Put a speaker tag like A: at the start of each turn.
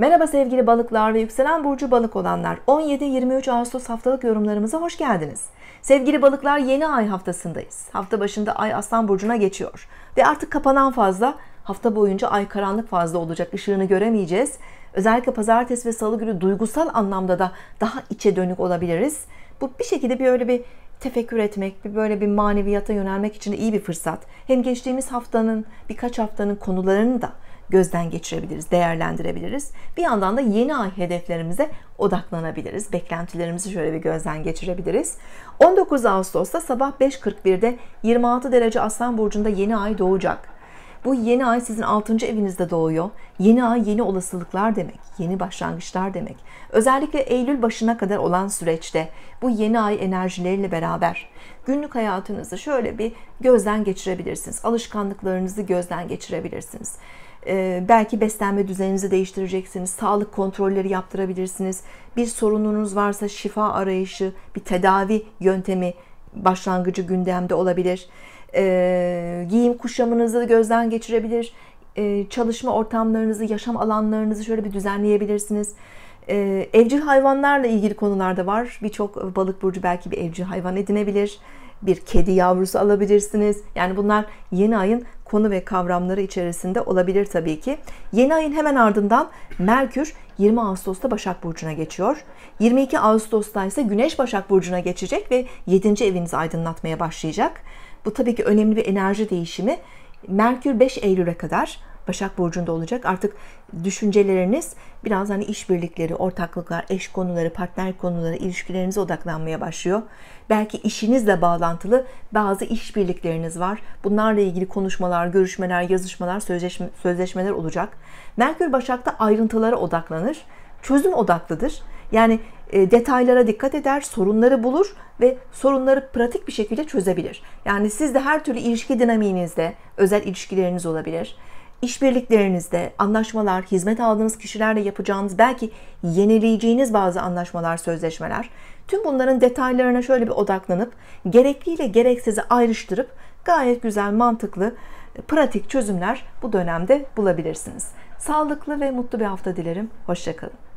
A: Merhaba sevgili balıklar ve yükselen burcu balık olanlar. 17-23 Ağustos haftalık yorumlarımıza hoş geldiniz. Sevgili balıklar yeni ay haftasındayız. Hafta başında ay aslan burcuna geçiyor. Ve artık kapanan fazla hafta boyunca ay karanlık fazla olacak. ışığını göremeyeceğiz. Özellikle pazartesi ve salı günü duygusal anlamda da daha içe dönük olabiliriz. Bu bir şekilde bir öyle bir tefekkür etmek, bir böyle bir maneviyata yönelmek için de iyi bir fırsat. Hem geçtiğimiz haftanın, birkaç haftanın konularını da gözden geçirebiliriz, değerlendirebiliriz. Bir yandan da yeni ay hedeflerimize odaklanabiliriz. Beklentilerimizi şöyle bir gözden geçirebiliriz. 19 Ağustos'ta sabah 5.41'de 26 derece Aslan Burcu'nda yeni ay doğacak. Bu yeni ay sizin 6. evinizde doğuyor. Yeni ay yeni olasılıklar demek, yeni başlangıçlar demek. Özellikle Eylül başına kadar olan süreçte bu yeni ay enerjileriyle beraber günlük hayatınızı şöyle bir gözden geçirebilirsiniz. Alışkanlıklarınızı gözden geçirebilirsiniz. Ee, belki beslenme düzeninizi değiştireceksiniz, sağlık kontrolleri yaptırabilirsiniz. Bir sorununuz varsa şifa arayışı, bir tedavi yöntemi başlangıcı gündemde olabilir e, giyim kuşamınızı gözden geçirebilir, e, çalışma ortamlarınızı, yaşam alanlarınızı şöyle bir düzenleyebilirsiniz. E, evcil hayvanlarla ilgili konularda var. Birçok balık burcu belki bir evcil hayvan edinebilir. Bir kedi yavrusu alabilirsiniz. Yani bunlar yeni ayın konu ve kavramları içerisinde olabilir tabii ki. Yeni ayın hemen ardından Merkür 20 Ağustos'ta Başak Burcu'na geçiyor. 22 Ağustos'ta ise Güneş Başak Burcu'na geçecek ve 7. evinizi aydınlatmaya başlayacak. Bu tabii ki önemli bir enerji değişimi. Merkür 5 Eylül'e kadar Başak Burcu'nda olacak. Artık düşünceleriniz biraz hani işbirlikleri, ortaklıklar, eş konuları, partner konuları, ilişkilerinize odaklanmaya başlıyor. Belki işinizle bağlantılı bazı işbirlikleriniz var. Bunlarla ilgili konuşmalar, görüşmeler, yazışmalar, sözleşme, sözleşmeler olacak. Merkür Başak'ta ayrıntılara odaklanır çözüm odaklıdır. Yani e, detaylara dikkat eder, sorunları bulur ve sorunları pratik bir şekilde çözebilir. Yani siz de her türlü ilişki dinamiğinizde, özel ilişkileriniz olabilir, işbirliklerinizde, anlaşmalar, hizmet aldığınız kişilerle yapacağınız belki yenileyeceğiniz bazı anlaşmalar, sözleşmeler, tüm bunların detaylarına şöyle bir odaklanıp gerekliyle gereksizi ayrıştırıp gayet güzel, mantıklı, e, pratik çözümler bu dönemde bulabilirsiniz. Sağlıklı ve mutlu bir hafta dilerim. Hoşçakalın.